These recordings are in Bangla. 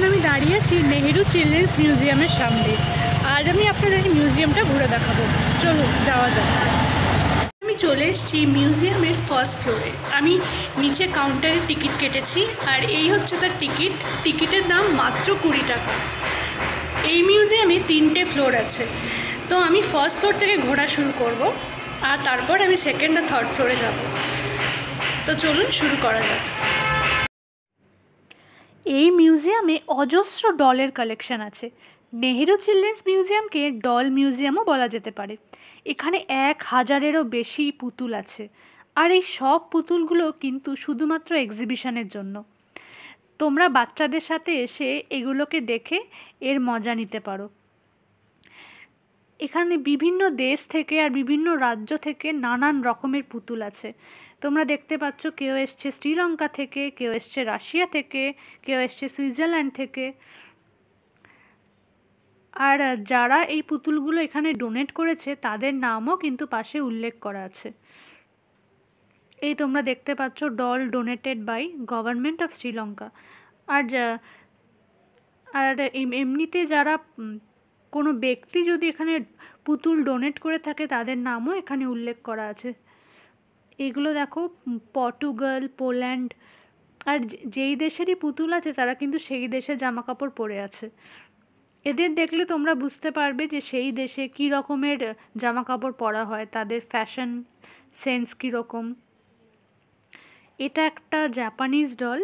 এখন আমি দাঁড়িয়ে আছি নেহেরু চিলড্রেন্স মিউজিয়ামের সামনে আজ আমি আপনাদের মিউজিয়ামটা ঘুরে দেখাবো চলুন যাওয়া যাক আমি চলে এসেছি মিউজিয়ামের ফার্স্ট ফ্লোরে আমি নিচে কাউন্টারে টিকিট কেটেছি আর এই হচ্ছে তার টিকিট টিকিটের দাম মাত্র কুড়ি টাকা এই মিউজিয়ামে তিনটে ফ্লোর আছে তো আমি ফার্স্ট ফ্লোর থেকে ঘোরা শুরু করব আর তারপর আমি সেকেন্ড আর থার্ড ফ্লোরে যাব তো চলুন শুরু করা যাক এই মিউজিয়ামে অজস্র ডলের কালেকশন আছে নেহেরু চিলড্রেন্স মিউজিয়ামকে ডল মিউজিয়ামও বলা যেতে পারে এখানে এক হাজারেরও বেশি পুতুল আছে আর এই সব পুতুলগুলো কিন্তু শুধুমাত্র এক্সিবিশনের জন্য তোমরা বাচ্চাদের সাথে এসে এগুলোকে দেখে এর মজা নিতে পারো এখানে বিভিন্ন দেশ থেকে আর বিভিন্ন রাজ্য থেকে নানান রকমের পুতুল আছে তোমরা দেখতে পাচ্ছ কেউ এসছে শ্রীলঙ্কা থেকে কেউ এসছে রাশিয়া থেকে কেউ এসছে সুইজারল্যান্ড থেকে আর যারা এই পুতুলগুলো এখানে ডোনেট করেছে তাদের নামও কিন্তু পাশে উল্লেখ করা আছে এই তোমরা দেখতে পাচ্ছ doll donated by government of Sri Lanka আর আর এমনিতে যারা কোনো ব্যক্তি যদি এখানে পুতুল ডোনেট করে থাকে তাদের নামও এখানে উল্লেখ করা আছে এগুলো দেখো পর্টুগাল পোল্যান্ড আর যেই দেশেরই পুতুল আছে তারা কিন্তু সেই দেশে জামা কাপড় পরে আছে এদের দেখলে তোমরা বুঝতে পারবে যে সেই দেশে কি রকমের জামা কাপড় পরা হয় তাদের ফ্যাশন সেন্স কীরকম এটা একটা জাপানিজ ডল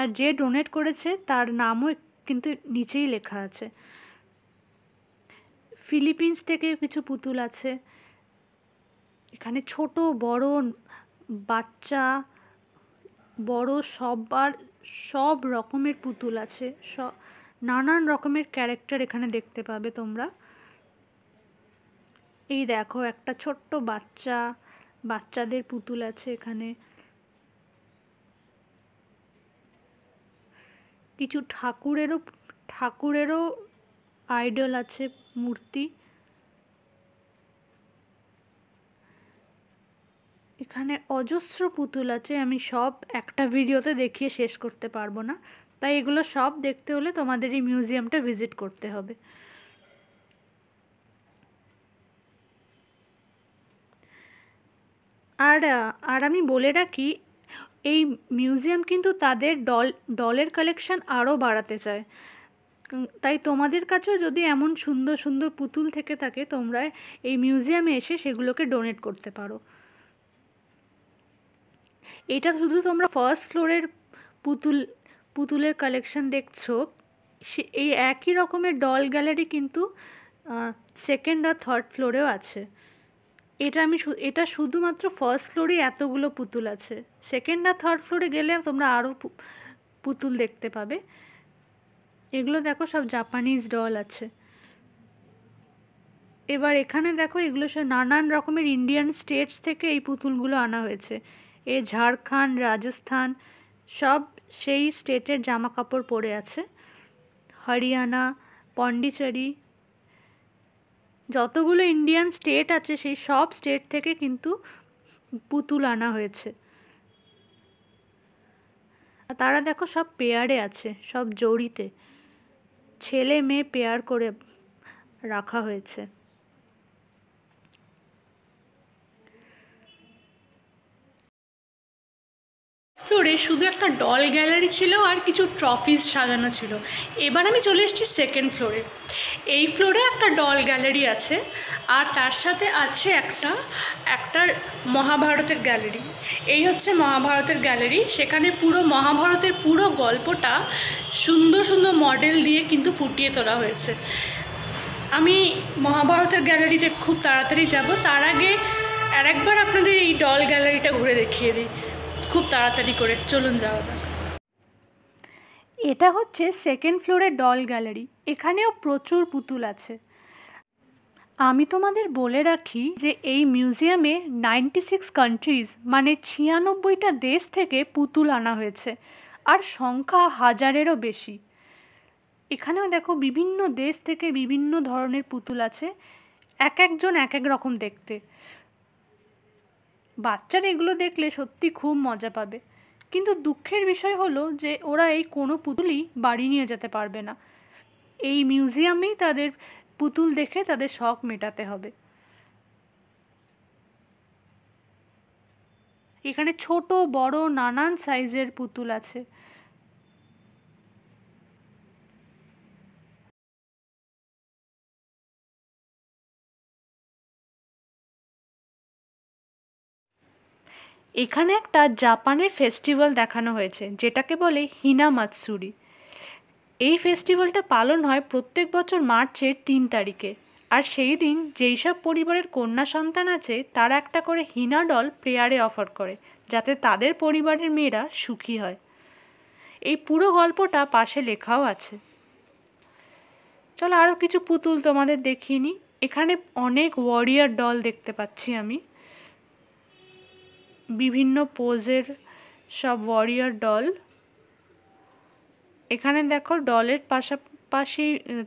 আর যে ডোনেট করেছে তার নামও কিন্তু নিচেই লেখা আছে ফিলিপিন্স থেকে কিছু পুতুল আছে এখানে ছোট বড় বাচ্চা বড় সবার সব রকমের পুতুল আছে স নানান রকমের ক্যারেক্টার এখানে দেখতে পাবে তোমরা এই দেখো একটা ছোট্ট বাচ্চা বাচ্চাদের পুতুল আছে এখানে কিছু ঠাকুরেরও ঠাকুরেরও আইডল আছে মূর্তি এখানে অজস্র পুতুল আছে আমি সব একটা ভিডিওতে দেখিয়ে শেষ করতে পারবো না তাই এগুলো সব দেখতে হলে তোমাদের এই মিউজিয়ামটা ভিজিট করতে হবে আর আর আমি বলে রাখি এই মিউজিয়াম কিন্তু তাদের ডল ডলের কালেকশান আরও বাড়াতে চায় তাই তোমাদের কাছেও যদি এমন সুন্দর সুন্দর পুতুল থেকে থাকে তোমরা এই মিউজিয়ামে এসে সেগুলোকে ডোনেট করতে পারো এটা শুধু তোমরা ফার্স্ট ফ্লোরের পুতুল পুতুলের কালেকশন দেখছো সে এই একই রকমের ডল গ্যালারি কিন্তু সেকেন্ড আর থার্ড ফ্লোরেও আছে এটা আমি এটা শুধুমাত্র ফার্স্ট ফ্লোরে এতগুলো পুতুল আছে সেকেন্ড আর থার্ড ফ্লোরে গেলে তোমরা আরও পুতুল দেখতে পাবে এগুলো দেখো সব জাপানিজ ডল আছে এবার এখানে দেখো এগুলো সব নানান রকমের ইন্ডিয়ান স্টেটস থেকে এই পুতুলগুলো আনা হয়েছে এ ঝাড়খণ্ড রাজস্থান সব সেই স্টেটের জামা কাপড় পরে আছে হরিয়ানা পন্ডিচেরি যতগুলো ইন্ডিয়ান স্টেট আছে সেই সব স্টেট থেকে কিন্তু পুতুল আনা হয়েছে তারা দেখো সব পেয়ারে আছে সব জড়িতে ছেলে মেয়ে পেয়ার করে রাখা হয়েছে ভিতরে শুধু একটা ডল গ্যালারি ছিল আর কিছু ট্রফিজ সাজানো ছিল এবার আমি চলে এসেছি সেকেন্ড ফ্লোরে এই ফ্লোরে একটা ডল গ্যালারি আছে আর তার সাথে আছে একটা একটা মহাভারতের গ্যালারি এই হচ্ছে মহাভারতের গ্যালারি সেখানে পুরো মহাভারতের পুরো গল্পটা সুন্দর সুন্দর মডেল দিয়ে কিন্তু ফুটিয়ে তোলা হয়েছে আমি মহাভারতের গ্যালারিতে খুব তাড়াতাড়ি যাব তার আগে আর একবার আপনাদের এই ডল গ্যালারিটা ঘুরে দেখিয়ে দিই খুব তাড়াতাড়ি করে চলুন যাওয়া যাক এটা হচ্ছে সেকেন্ড ফ্লোরে ডল গ্যালারি এখানেও প্রচুর পুতুল আছে আমি তোমাদের বলে রাখি যে এই মিউজিয়ামে নাইনটি সিক্স কান্ট্রিজ মানে ছিয়ানব্বইটা দেশ থেকে পুতুল আনা হয়েছে আর সংখ্যা হাজারেরও বেশি এখানেও দেখো বিভিন্ন দেশ থেকে বিভিন্ন ধরনের পুতুল আছে এক একজন এক এক রকম দেখতে বাচ্চারা এগুলো দেখলে সত্যি খুব মজা পাবে কিন্তু দুঃখের বিষয় হলো যে ওরা এই কোনো পুতুলই বাড়ি নিয়ে যেতে পারবে না এই মিউজিয়ামেই তাদের পুতুল দেখে তাদের শখ মেটাতে হবে এখানে ছোট বড় নানান সাইজের পুতুল আছে এখানে একটা জাপানের ফেস্টিভ্যাল দেখানো হয়েছে যেটাকে বলে হিনা মাতসুরি এই ফেস্টিভ্যালটা পালন হয় প্রত্যেক বছর মার্চের তিন তারিখে আর সেই দিন যেই সব পরিবারের কন্যা সন্তান আছে তারা একটা করে হিনা ডল প্রেয়ারে অফার করে যাতে তাদের পরিবারের মেয়েরা সুখী হয় এই পুরো গল্পটা পাশে লেখাও আছে চলো আরও কিছু পুতুল তোমাদের দেখিয়ে এখানে অনেক ওয়ারিয়ার ডল দেখতে পাচ্ছি আমি বিভিন্ন পোজের সব ওয়ারিয়ার ডল এখানে দেখো ডলের পাশাপাশি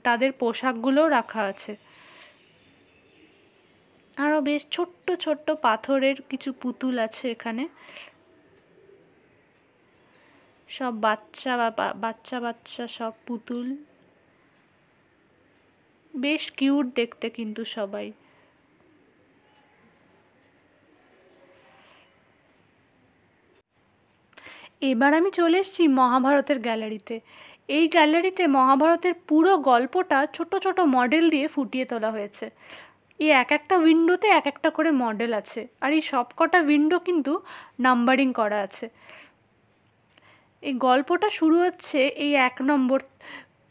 তাদের পোশাকগুলোও রাখা আছে আরও বেশ ছোট্ট ছোট্ট পাথরের কিছু পুতুল আছে এখানে সব বাচ্চা বা বাচ্চা বাচ্চা সব পুতুল বেশ কিউট দেখতে কিন্তু সবাই এবার আমি চলে এসেছি মহাভারতের গ্যালারিতে এই গ্যালারিতে মহাভারতের পুরো গল্পটা ছোট ছোট মডেল দিয়ে ফুটিয়ে তোলা হয়েছে এই এক একটা উইন্ডোতে এক একটা করে মডেল আছে আর এই সব কটা উইন্ডো কিন্তু নাম্বারিং করা আছে এই গল্পটা শুরু হচ্ছে এই এক নম্বর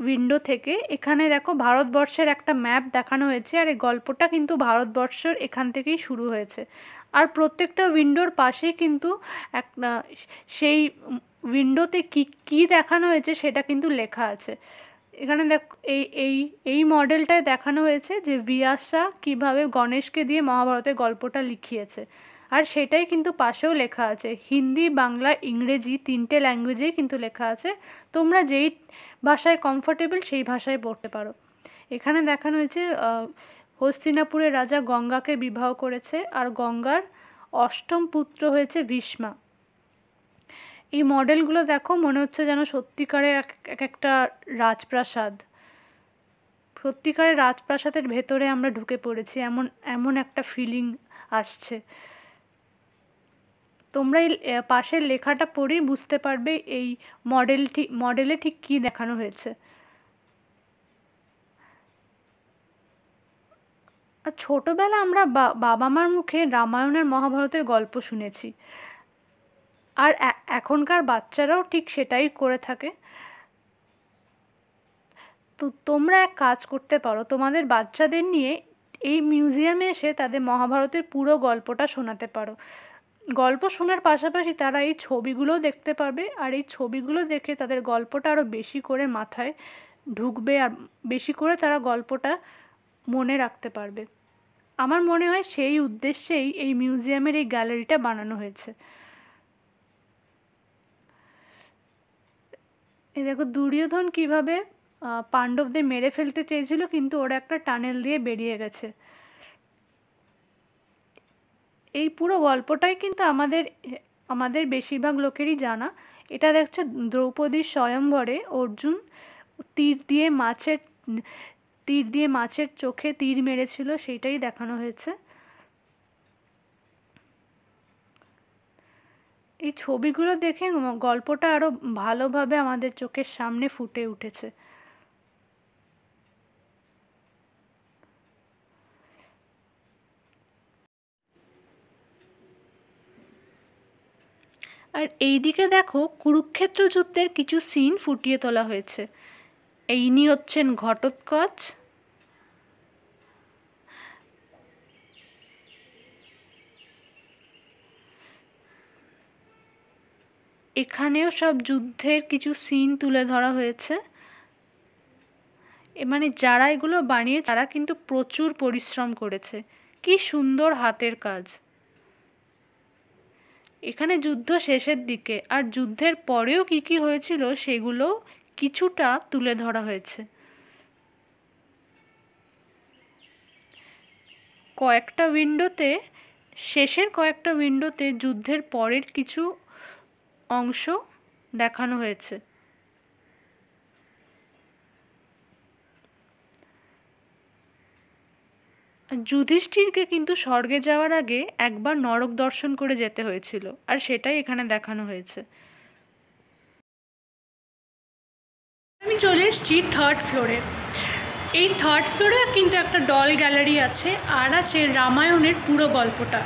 উইন্ডো থেকে এখানে দেখো ভারতবর্ষের একটা ম্যাপ দেখানো হয়েছে আর এই গল্পটা কিন্তু ভারতবর্ষের এখান থেকেই শুরু হয়েছে আর প্রত্যেকটা উইন্ডোর পাশে কিন্তু এক সেই উইন্ডোতে কী কী দেখানো হয়েছে সেটা কিন্তু লেখা আছে এখানে দেখ এই এই এই মডেলটায় দেখানো হয়েছে যে বিয়াসা কীভাবে গণেশকে দিয়ে মহাভারতের গল্পটা লিখিয়েছে আর সেটাই কিন্তু পাশেও লেখা আছে হিন্দি বাংলা ইংরেজি তিনটে ল্যাঙ্গুয়েজেই কিন্তু লেখা আছে তোমরা যেই ভাষায় কমফোর্টেবল সেই ভাষায় পড়তে পারো এখানে দেখানো হয়েছে হস্তিনাপুরের রাজা গঙ্গাকে বিবাহ করেছে আর গঙ্গার অষ্টম পুত্র হয়েছে ভীষ্মা এই মডেলগুলো দেখো মনে হচ্ছে যেন সত্যিকারের এক একটা রাজপ্রাসাদ সত্যিকারের রাজপ্রাসাদের ভেতরে আমরা ঢুকে পড়েছি এমন এমন একটা ফিলিং আসছে তোমরা এই পাশের লেখাটা পড়েই বুঝতে পারবে এই মডেলটি মডেলে ঠিক কী দেখানো হয়েছে তা ছোটোবেলা আমরা বাবা মার মুখে রামায়ণ আর মহাভারতের গল্প শুনেছি আর এখনকার বাচ্চারাও ঠিক সেটাই করে থাকে তো তোমরা এক কাজ করতে পারো তোমাদের বাচ্চাদের নিয়ে এই মিউজিয়ামে এসে তাদের মহাভারতের পুরো গল্পটা শোনাতে পারো গল্প শোনার পাশাপাশি তারা এই ছবিগুলো দেখতে পাবে আর এই ছবিগুলো দেখে তাদের গল্পটা আরও বেশি করে মাথায় ঢুকবে আর বেশি করে তারা গল্পটা মনে রাখতে পারবে আমার মনে হয় সেই উদ্দেশ্যেই এই মিউজিয়ামের এই গ্যালারিটা বানানো হয়েছে এই দেখো দুর্যোধন কীভাবে পাণ্ডবদের মেরে ফেলতে চেয়েছিল কিন্তু ওরা একটা টানেল দিয়ে বেরিয়ে গেছে এই পুরো গল্পটাই কিন্তু আমাদের আমাদের বেশিরভাগ লোকেরই জানা এটা দেখছে দ্রৌপদীর স্বয়ংবরে অর্জুন তীর দিয়ে মাছের তীর দিয়ে মাছের চোখে তীর মেরেছিল সেইটাই দেখানো হয়েছে এই ছবিগুলো দেখে গল্পটা আরও ভালোভাবে আমাদের চোখের সামনে ফুটে উঠেছে আর এই দিকে দেখো কুরুক্ষেত্র যুদ্ধের কিছু সিন ফুটিয়ে তোলা হয়েছে এই নিয়ে হচ্ছেন ঘটোৎকচ এখানেও সব যুদ্ধের কিছু সিন তুলে ধরা হয়েছে এ মানে যারা এগুলো বানিয়ে তারা কিন্তু প্রচুর পরিশ্রম করেছে কি সুন্দর হাতের কাজ এখানে যুদ্ধ শেষের দিকে আর যুদ্ধের পরেও কি কি হয়েছিল সেগুলো কিছুটা তুলে ধরা হয়েছে কয়েকটা উইন্ডোতে শেষের কয়েকটা উইন্ডোতে যুদ্ধের পরের কিছু অংশ দেখানো হয়েছে যুধিষ্ঠিরকে কিন্তু স্বর্গে যাওয়ার আগে একবার নরক দর্শন করে যেতে হয়েছিল আর সেটাই এখানে দেখানো হয়েছে আমি চলে এসেছি থার্ড ফ্লোরে এই থার্ড ফ্লোরে কিন্তু একটা ডল গ্যালারি আছে আর আছে রামায়ণের পুরো গল্পটা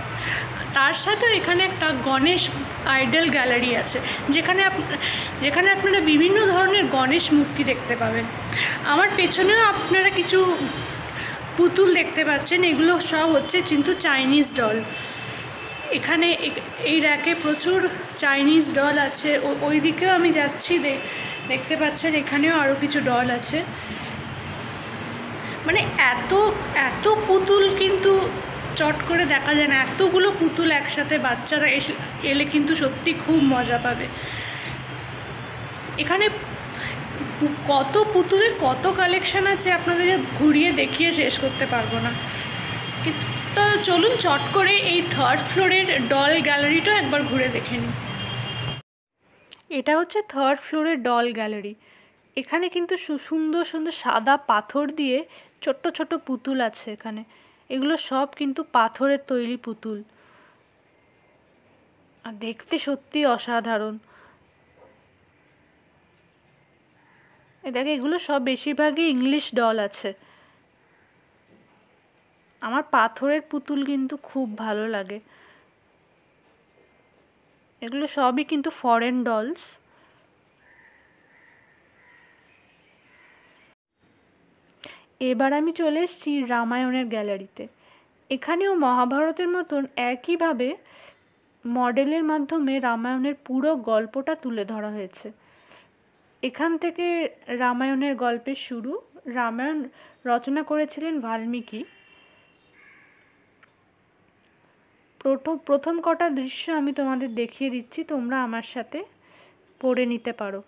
তার সাথেও এখানে একটা গণেশ আইডল গ্যালারি আছে যেখানে যেখানে আপনারা বিভিন্ন ধরনের গণেশ মূর্তি দেখতে পাবেন আমার পেছনেও আপনারা কিছু পুতুল দেখতে পাচ্ছেন এগুলো সব হচ্ছে কিন্তু চাইনিজ ডল এখানে এই র্যাকে প্রচুর চাইনিজ ডল আছে ওই দিকেও আমি যাচ্ছি দেখতে পাচ্ছেন এখানেও আরও কিছু ডল আছে মানে এত এত পুতুল কিন্তু চট করে দেখা যায় না এতগুলো পুতুল একসাথে বাচ্চারা এসে এলে কিন্তু সত্যি খুব মজা পাবে এখানে কত পুতুলের কত কালেকশান আছে আপনাদের ঘুরিয়ে দেখিয়ে শেষ করতে পারবো না কিন্তু তো চলুন চট করে এই থার্ড ফ্লোরের ডল গ্যালারিটা একবার ঘুরে দেখে নিই এটা হচ্ছে থার্ড ফ্লোরের ডল গ্যালারি এখানে কিন্তু সুন্দর সুন্দর সাদা পাথর দিয়ে ছোট্ট ছোট পুতুল আছে এখানে এগুলো সব কিন্তু পাথরের তৈরি পুতুল আর দেখতে সত্যি অসাধারণ দেখে এগুলো সব বেশিরভাগই ইংলিশ ডল আছে আমার পাথরের পুতুল কিন্তু খুব ভালো লাগে এগুলো সবই কিন্তু ফরেন ডলস এবার আমি চলে এসেছি রামায়ণের গ্যালারিতে এখানেও মহাভারতের মতন একইভাবে মডেলের মাধ্যমে রামায়ণের পুরো গল্পটা তুলে ধরা হয়েছে এখান থেকে রামায়ণের গল্পের শুরু রামায়ণ রচনা করেছিলেন বাল্মীকি প্রথম প্রথম কটা দৃশ্য আমি তোমাদের দেখিয়ে দিচ্ছি তোমরা আমার সাথে পড়ে নিতে পারো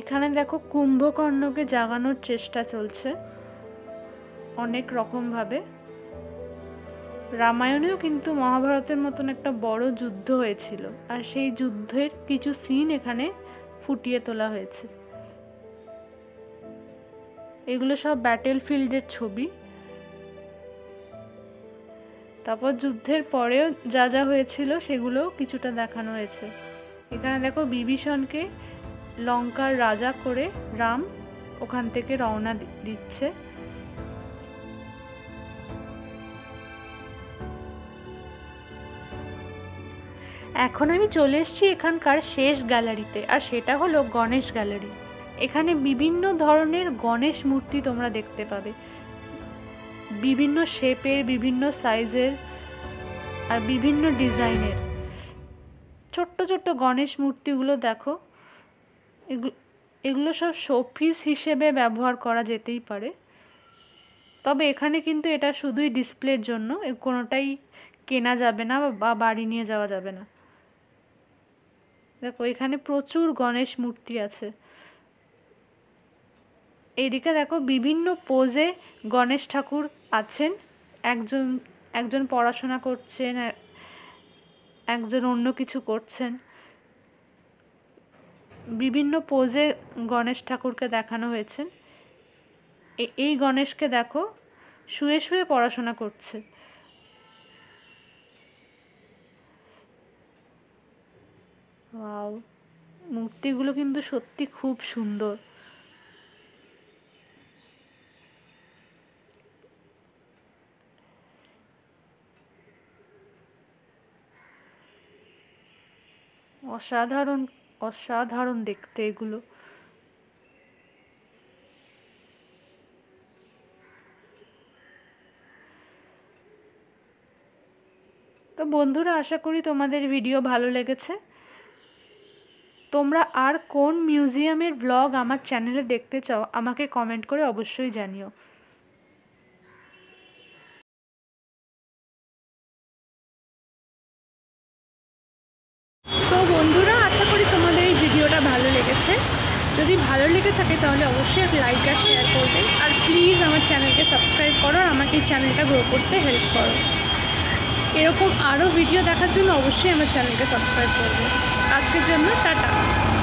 এখানে দেখো কুম্ভকর্ণকে জাগানোর চেষ্টা চলছে অনেক রকমভাবে রামায়ণেও কিন্তু মহাভারতের মতন একটা বড় যুদ্ধ হয়েছিল আর সেই যুদ্ধের কিছু সিন এখানে ফুটিয়ে তোলা হয়েছে এগুলো সব ব্যাটেল ফিল্ডের ছবি তারপর যুদ্ধের পরেও যা যা হয়েছিল সেগুলো কিছুটা দেখানো হয়েছে এখানে দেখো বিভীষণকে লঙ্কার রাজা করে রাম ওখান থেকে রওনা দিচ্ছে এখন আমি চলে এসেছি এখানকার শেষ গ্যালারিতে আর সেটা হলো গণেশ গ্যালারি এখানে বিভিন্ন ধরনের গণেশ মূর্তি তোমরা দেখতে পাবে বিভিন্ন শেপের বিভিন্ন সাইজের আর বিভিন্ন ডিজাইনের ছোট্ট ছোট্ট গণেশ মূর্তিগুলো দেখো এগুলো সব শোপিস হিসেবে ব্যবহার করা যেতেই পারে তবে এখানে কিন্তু এটা শুধুই ডিসপ্লের জন্য কোনোটাই কেনা যাবে না বা বাড়ি নিয়ে যাওয়া যাবে না দেখো এখানে প্রচুর গণেশ মূর্তি আছে এইদিকে দেখো বিভিন্ন পোজে গণেশ ঠাকুর আছেন একজন একজন পড়াশোনা করছেন একজন অন্য কিছু করছেন বিভিন্ন পোজে গণেশ ঠাকুরকে দেখানো হয়েছে এই গণেশকে দেখো শুয়ে শুয়ে পড়াশোনা করছে মূর্তিগুলো কিন্তু সত্যি খুব সুন্দর অসাধারণ অসাধারণ দেখতে এগুলো তো বন্ধুরা আশা করি তোমাদের ভিডিও ভালো লেগেছে তোমরা আর কোন মিউজিয়ামের ব্লগ আমার চ্যানেলে দেখতে চাও আমাকে কমেন্ট করে অবশ্যই জানিও তাহলে অবশ্যই লাইক আর শেয়ার করবেন আর প্লিজ আমার চ্যানেলকে সাবস্ক্রাইব করো আর আমাকে এই চ্যানেলটা গ্রো করতে হেল্প করো এরকম আরও ভিডিও দেখার জন্য অবশ্যই আমার চ্যানেলকে সাবস্ক্রাইব করবে আজকের জন্য টাটা